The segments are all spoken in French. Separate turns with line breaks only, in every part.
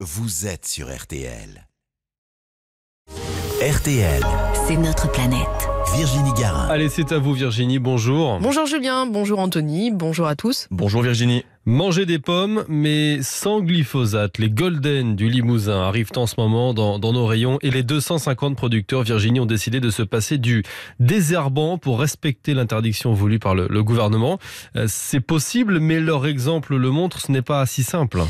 Vous êtes sur RTL. RTL.
C'est notre planète. Virginie
Garin. Allez, c'est à vous Virginie, bonjour.
Bonjour Julien, bonjour Anthony, bonjour à tous.
Bonjour Virginie. Manger des pommes, mais sans glyphosate. Les Golden du Limousin arrivent en ce moment dans, nos rayons et les 250 producteurs Virginie ont décidé de se passer du désherbant pour respecter l'interdiction voulue par le, gouvernement. Euh, c'est possible, mais leur exemple le montre, ce n'est pas si simple.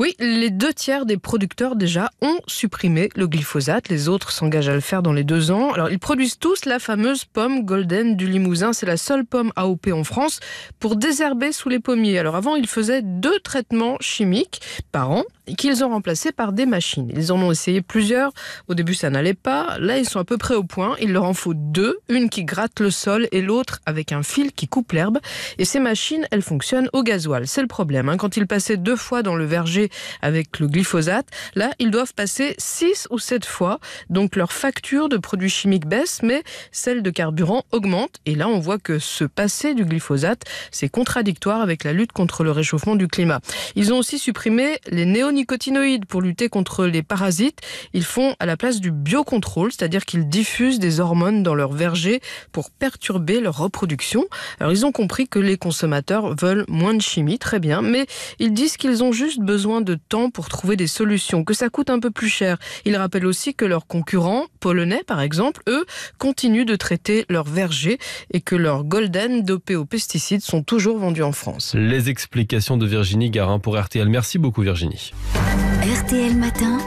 Oui, les deux tiers des producteurs déjà ont supprimé le glyphosate. Les autres s'engagent à le faire dans les deux ans. Alors, ils produisent tous la fameuse pomme Golden du Limousin. C'est la seule pomme AOP en France pour désherber sous les pommiers. Alors, avant, ils faisaient deux traitements chimiques par an qu'ils ont remplacé par des machines. Ils en ont essayé plusieurs. Au début, ça n'allait pas. Là, ils sont à peu près au point. Il leur en faut deux. Une qui gratte le sol et l'autre avec un fil qui coupe l'herbe. Et ces machines, elles fonctionnent au gasoil. C'est le problème. Hein. Quand ils passaient deux fois dans le verger avec le glyphosate, là, ils doivent passer six ou sept fois. Donc, leur facture de produits chimiques baisse, mais celle de carburant augmente. Et là, on voit que ce passer du glyphosate, c'est contradictoire avec la lutte contre le réchauffement du climat. Ils ont aussi supprimé les néonicotinoïdes nicotinoïdes. pour lutter contre les parasites. Ils font à la place du biocontrôle, c'est-à-dire qu'ils diffusent des hormones dans leur verger pour perturber leur reproduction. Alors ils ont compris que les consommateurs veulent moins de chimie, très bien, mais ils disent qu'ils ont juste besoin de temps pour trouver des solutions, que ça coûte un peu plus cher. Ils rappellent aussi que leurs concurrents, polonais par exemple, eux, continuent de traiter leurs vergers et que leurs golden dopés aux pesticides sont toujours vendus en France.
Les explications de Virginie Garin pour RTL. Merci beaucoup Virginie. RTL Matin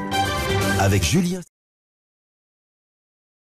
avec Julien.